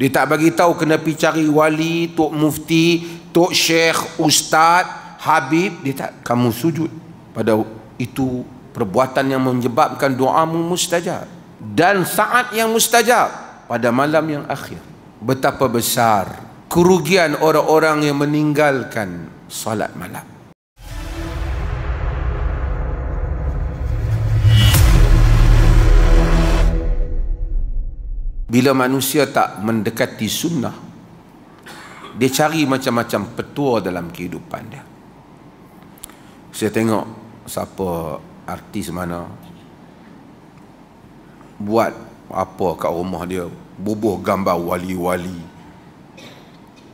Dia tak bagi tahu kena pergi cari wali, tok mufti, tok syekh, ustaz, habib. Dia tak kamu sujud pada itu perbuatan yang menyebabkan doamu mustajab dan saat yang mustajab pada malam yang akhir. Betapa besar kerugian orang-orang yang meninggalkan solat malam. bila manusia tak mendekati sunnah dia cari macam-macam petua dalam kehidupan dia saya tengok siapa artis mana buat apa kat rumah dia bubuh gambar wali-wali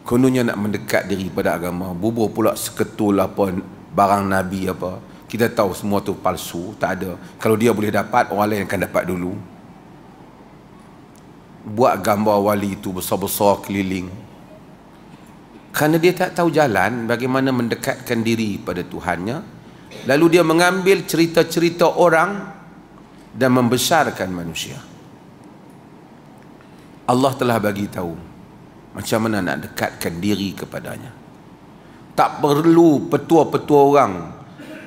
kononnya nak mendekat diri pada agama bubuh pula seketul apa barang nabi apa kita tahu semua tu palsu tak ada kalau dia boleh dapat orang lain akan dapat dulu buat gambar wali itu besar-besar keliling kerana dia tak tahu jalan bagaimana mendekatkan diri pada Tuhannya lalu dia mengambil cerita-cerita orang dan membesarkan manusia Allah telah bagi tahu macam mana nak dekatkan diri kepadanya tak perlu petua-petua orang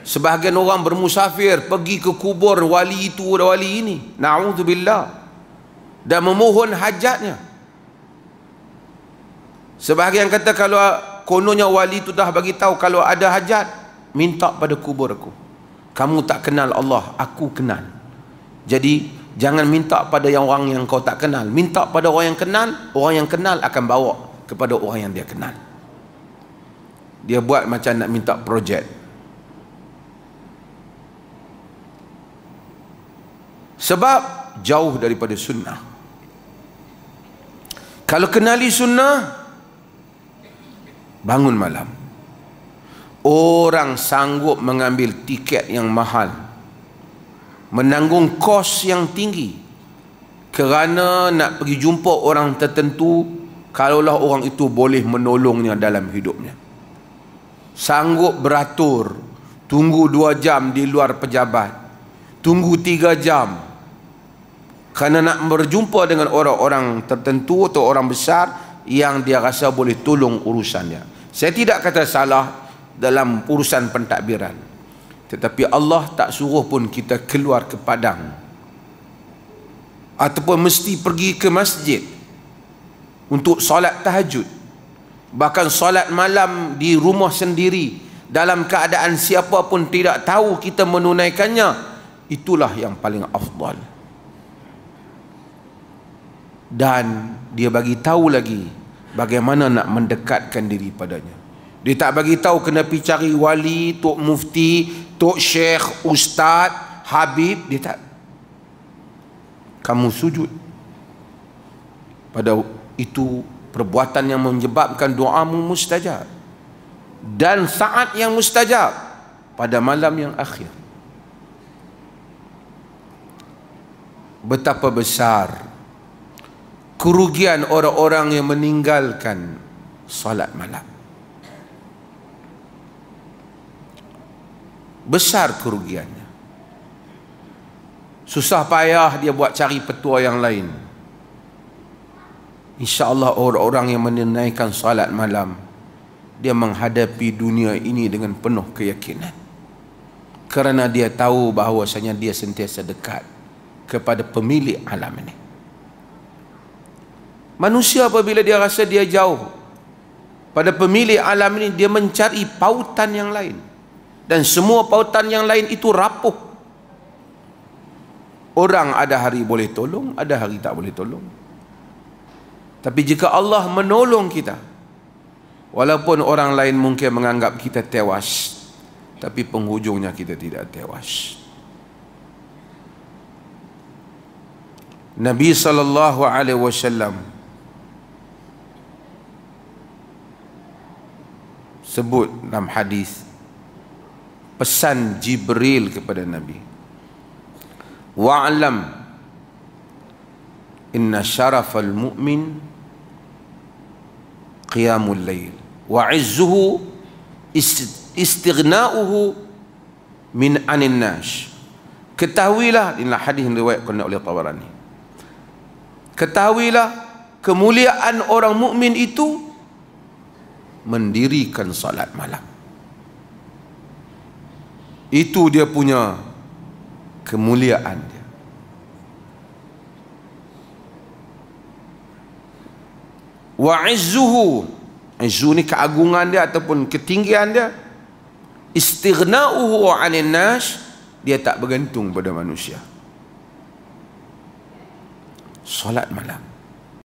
sebahagian orang bermusafir pergi ke kubur wali itu wali ini na'udzubillah dan memohon hajatnya sebahagian kata kalau kononnya wali tu dah bagi tahu kalau ada hajat minta pada kuburku kamu tak kenal Allah aku kenal jadi jangan minta pada yang orang yang kau tak kenal minta pada orang yang kenal orang yang kenal akan bawa kepada orang yang dia kenal dia buat macam nak minta projek sebab jauh daripada sunnah kalau kenali sunnah bangun malam orang sanggup mengambil tiket yang mahal menanggung kos yang tinggi kerana nak pergi jumpa orang tertentu kalaulah orang itu boleh menolongnya dalam hidupnya sanggup beratur tunggu dua jam di luar pejabat tunggu tiga jam kerana nak berjumpa dengan orang-orang tertentu atau orang besar yang dia rasa boleh tolong urusannya saya tidak kata salah dalam urusan pentadbiran tetapi Allah tak suruh pun kita keluar ke padang ataupun mesti pergi ke masjid untuk solat tahajud bahkan solat malam di rumah sendiri dalam keadaan siapa pun tidak tahu kita menunaikannya itulah yang paling afdal dan dia bagi tahu lagi bagaimana nak mendekatkan diri padanya dia tak bagi tahu kena pergi cari wali tok mufti tok syekh ustaz habib dia tak kamu sujud pada itu perbuatan yang menyebabkan doamu mustajab dan saat yang mustajab pada malam yang akhir betapa besar kerugian orang-orang yang meninggalkan salat malam. Besar kerugiannya. Susah payah dia buat cari petua yang lain. InsyaAllah orang-orang yang menunaikan salat malam, dia menghadapi dunia ini dengan penuh keyakinan. Kerana dia tahu bahawasanya dia sentiasa dekat kepada pemilik alam ini manusia apabila dia rasa dia jauh pada pemilik alam ini dia mencari pautan yang lain dan semua pautan yang lain itu rapuh orang ada hari boleh tolong ada hari tak boleh tolong tapi jika Allah menolong kita walaupun orang lain mungkin menganggap kita tewas tapi penghujungnya kita tidak tewas Nabi sallallahu alaihi wasallam sebut dalam hadis pesan Jibril kepada Nabi wa'lam inna syarafal mu'min qiyamul lail wa'izzuhu istighna'uhu min anin nash ketahuilah inilah hadis yang diriwayatkan oleh Tawarani ketahuilah kemuliaan orang mukmin itu mendirikan salat malam itu dia punya kemuliaan dia wa izzuhu izzu ni keagungan dia ataupun ketinggian dia istighna'uhu anin nas dia tak bergantung pada manusia Salat malam